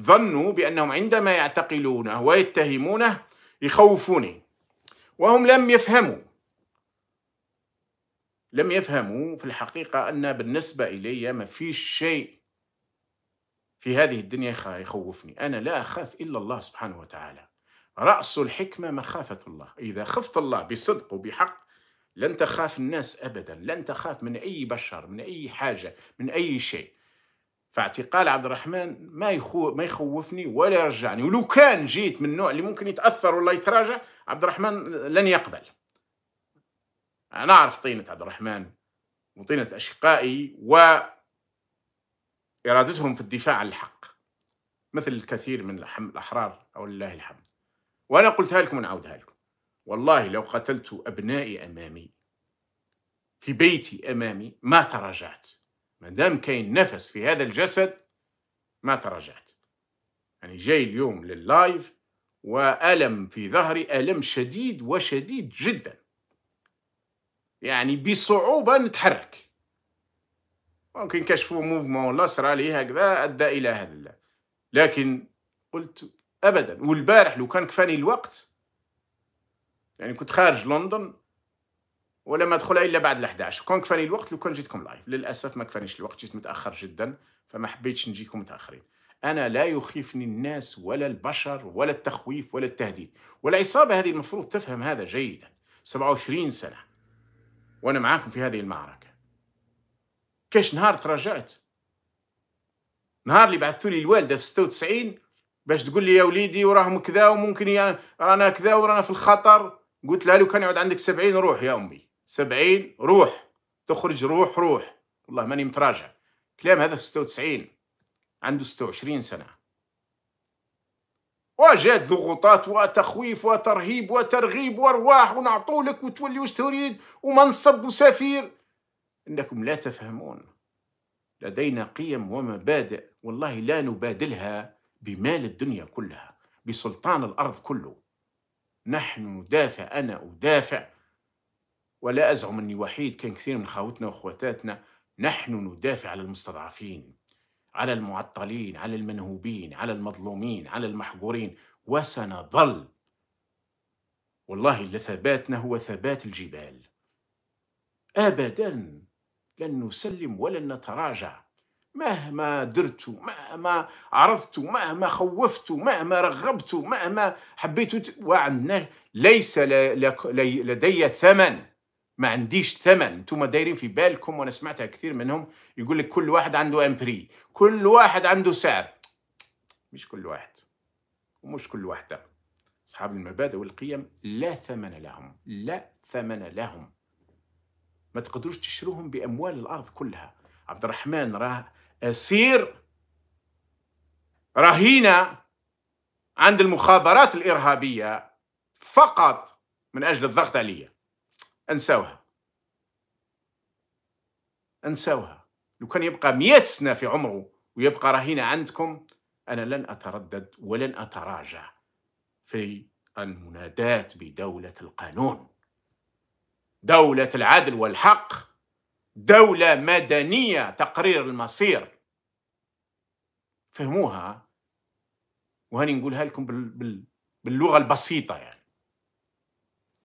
ظنوا بأنهم عندما يعتقلونه ويتهمونه يخوفوني وهم لم يفهموا لم يفهموا في الحقيقة أن بالنسبة إلي ما فيش شيء في هذه الدنيا يخوفني أنا لا أخاف إلا الله سبحانه وتعالى رأس الحكمة مخافة الله إذا خفت الله بصدق وبحق لن تخاف الناس أبدا لن تخاف من أي بشر من أي حاجة من أي شيء فاعتقال عبد الرحمن ما يخو ما يخوفني ولا يرجعني ولو كان جيت من النوع اللي ممكن يتاثر ولا يتراجع عبد الرحمن لن يقبل انا اعرف طينه عبد الرحمن وطينه اشقائي و ارادتهم في الدفاع عن الحق مثل الكثير من الاحرار او لله الحمد وانا قلتها لكم ونعاودها لكم والله لو قتلت ابنائي امامي في بيتي امامي ما تراجعت مادام دام كاين نفس في هذا الجسد ما تراجعت يعني جاي اليوم لللايف وألم في ظهري ألم شديد وشديد جدا يعني بصعوبة نتحرك ممكن كشفوا موفمون لا صرا لي هكذا أدى إلى هذا لكن قلت أبدا والبارح لو كان كفاني الوقت يعني كنت خارج لندن ولا ما ادخلها الا بعد ال11 كون كفاني الوقت لو كان جيتكم لايف للاسف ما كفانيش الوقت جيت متاخر جدا فما حبيتش نجيكم متاخرين انا لا يخيفني الناس ولا البشر ولا التخويف ولا التهديد والعصابه هذه المفروض تفهم هذا جيدا 27 سنه وانا معاكم في هذه المعركه كاش نهار تراجعت نهار اللي بعثتوا لي الوالده في 96 باش تقول لي يا وليدي وراهم كذا وممكن رانا كذا ورانا في الخطر قلت لها لو كان يعود عندك 70 روح يا امي 70 روح تخرج روح روح والله ماني متراجع كلام هذا في 96 عنده 26 سنة وجات ضغوطات وتخويف وترهيب وترغيب وارواح ونعطولك وتولي واش تريد ومنصب وسفير انكم لا تفهمون لدينا قيم ومبادئ والله لا نبادلها بمال الدنيا كلها بسلطان الارض كله نحن ندافع انا ادافع ولا أزعم أني وحيد كان كثير من خاوتنا وأخواتاتنا نحن ندافع على المستضعفين على المعطلين على المنهوبين على المظلومين على المحجورين وسنظل والله لثباتنا هو ثبات الجبال أبدا لن نسلم ولن نتراجع مهما درت مهما عرضت مهما خوفت مهما رغبت مهما حبيت وعندنا ليس لدي ثمن ما عنديش ثمن انتوما دايرين في بالكم وانا سمعتها كثير منهم يقول لك كل واحد عنده امبري كل واحد عنده سعر مش كل واحد ومش كل واحدة أصحاب المبادئ والقيم لا ثمن لهم لا ثمن لهم ما تقدروش تشروهم بأموال الأرض كلها عبد الرحمن راه أسير رهينة عند المخابرات الإرهابية فقط من أجل الضغط عليه انساوها انساوها لو كان يبقى مئة سنة في عمره ويبقى رهينة عندكم أنا لن أتردد ولن أتراجع في المناداة بدولة القانون دولة العدل والحق دولة مدنية تقرير المصير فهموها وهني نقولها لكم باللغة البسيطة يعني